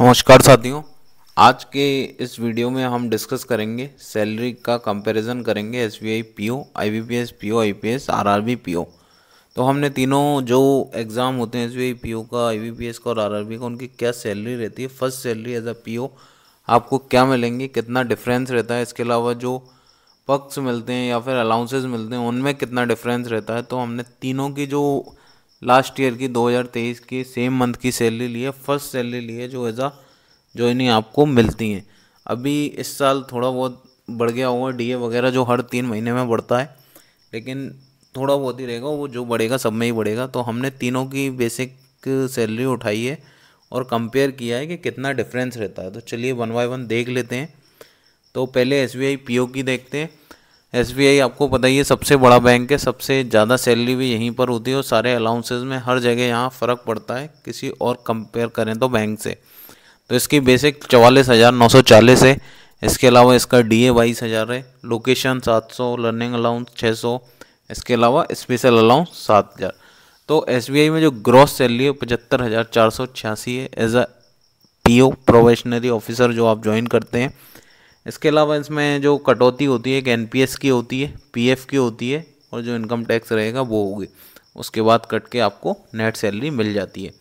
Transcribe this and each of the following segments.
नमस्कार साथियों आज के इस वीडियो में हम डिस्कस करेंगे सैलरी का कंपैरिजन करेंगे S B I P O I B P S P O I P S R R B P O तो हमने तीनों जो एग्ज़ाम होते हैं S B I P O का आई बी पी एस का और आर आर बी का उनकी क्या सैलरी रहती है first salary as a P O आपको क्या मिलेंगी कितना डिफरेंस रहता है इसके अलावा जो पक्स मिलते हैं या फिर अलाउंसेज मिलते हैं उनमें कितना डिफरेंस रहता है तो हमने तीनों की जो लास्ट ईयर की 2023 की सेम मंथ की सैलरी लिए फर्स्ट सैलरी लिए जो एज आ इन्हें आपको मिलती हैं अभी इस साल थोड़ा बहुत बढ़ गया होगा डीए वगैरह जो हर तीन महीने में बढ़ता है लेकिन थोड़ा बहुत ही रहेगा वो जो बढ़ेगा सब में ही बढ़ेगा तो हमने तीनों की बेसिक सैलरी उठाई है और कंपेयर किया है कि कितना डिफरेंस रहता है तो चलिए वन बाय वन देख लेते हैं तो पहले S B I P O की देखते हैं एस आपको पता ही है सबसे बड़ा बैंक है सबसे ज़्यादा सैलरी भी यहीं पर होती है और सारे अलाउंसेज में हर जगह यहाँ फ़र्क पड़ता है किसी और कंपेयर करें तो बैंक से तो इसकी बेसिक चवालीस हज़ार नौ सौ चालीस है इसके अलावा इसका डी ए बाईस हज़ार है लोकेशन सात सौ लर्निंग अलाउंस छः सौ इसके अलावा स्पेशल अलाउंस सात हज़ार तो एस में जो ग्रॉस सैलरी है पचहत्तर हज़ार चार सौ छियासी है as a P O probationary officer जो आप ज्वाइन करते हैं इसके अलावा इसमें जो कटौती होती है एक एन की होती है पी की होती है और जो इनकम टैक्स रहेगा वो होगी उसके बाद कट के आपको नेट सैलरी मिल जाती है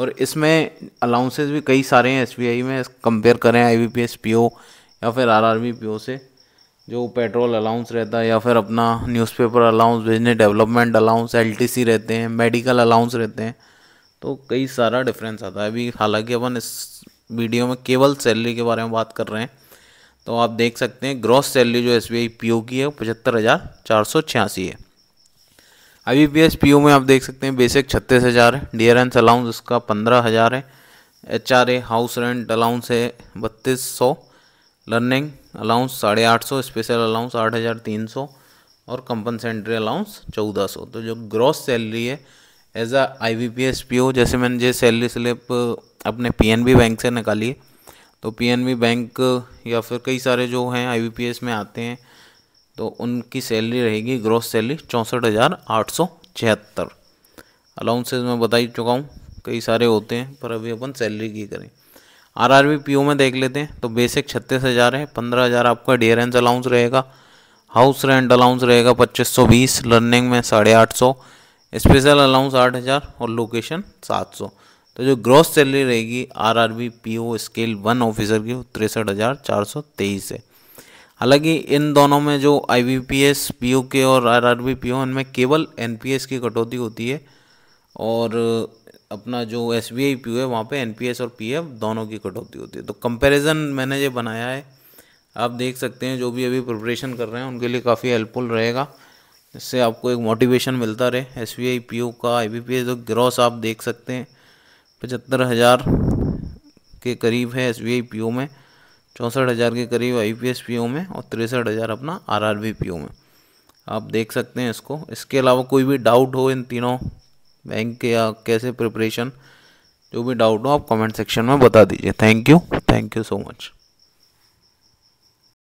और इसमें अलाउंसेस भी कई सारे हैं एस में कंपेयर करें I B P S P O या फिर R R B P O से जो पेट्रोल अलाउंस रहता है या फिर अपना newspaper allowance business development allowance L T C रहते हैं मेडिकल अलाउंस रहते हैं तो कई सारा डिफरेंस आता है अभी हालांकि अपन इस वीडियो में केवल सैलरी के बारे में बात कर रहे हैं तो आप देख सकते हैं ग्रॉस सैलरी जो S B I P O की है वो पचहत्तर हज़ार चार सौ छियासी है आई बी पी ओ में आप देख सकते हैं बेसिक छत्तीस हज़ार है डी एंस अलाउंस उसका पंद्रह हज़ार है H R A house rent allowance है बत्तीस सौ लर्निंग अलाउंस साढ़े आठ सौ स्पेशल अलाउंस आठ हज़ार तीन सौ और कंपनसेंट्री अलाउंस चौदह सौ तो जो ग्रॉस सैलरी है as uh I B P S P O जैसे मैंने जो सैलरी स्लिप अपने पी एन बी बैंक से निकाली है तो पीएनबी बैंक या फिर कई सारे जो हैं आईबीपीएस में आते हैं तो उनकी सैलरी रहेगी ग्रॉस सैलरी चौंसठ हज़ार आठ सौ छिहत्तर अलाउंसेज मैं बता ही चुका हूँ कई सारे होते हैं पर अभी अपन सैलरी की करें आर आर में देख लेते हैं तो बेसिक छत्तीस हज़ार है पंद्रह हज़ार आपका डियरेंस अलाउंस रहेगा हाउस रेंट अलाउंस रहेगा पच्चीस सौ बीस लर्निंग में साढ़े आठ सौ स्पेशल अलाउंस आठ हज़ार और लोकेशन सात सौ तो जो ग्रॉस सैलरी रहेगी R R B P O scale one officer की तिरसठ हज़ार चार सौ तेईस है हालांकि इन दोनों में जो I B P S P O के और R R B P O इनमें केवल एन पी एस की कटौती होती है और अपना जो S B I P O है वहाँ पे एन पी एस और पी एफ दोनों की कटौती होती है तो कंपैरिजन मैंने ये बनाया है आप देख सकते हैं जो भी अभी प्रिपरेशन कर रहे हैं उनके लिए काफ़ी हेल्पफुल रहेगा इससे आपको एक मोटिवेशन मिलता रहे S B I P O का आई बी पी एस जो ग्रॉस आप देख सकते हैं पचहत्तर हज़ार के करीब है एस बी पी ओ में चौंसठ हज़ार के करीब I P S P O में और तिरसठ हज़ार अपना R R B P O में आप देख सकते हैं इसको इसके अलावा कोई भी डाउट हो इन तीनों बैंक के या कैसे प्रिपरेशन जो भी डाउट हो आप कमेंट सेक्शन में बता दीजिए thank you thank you so much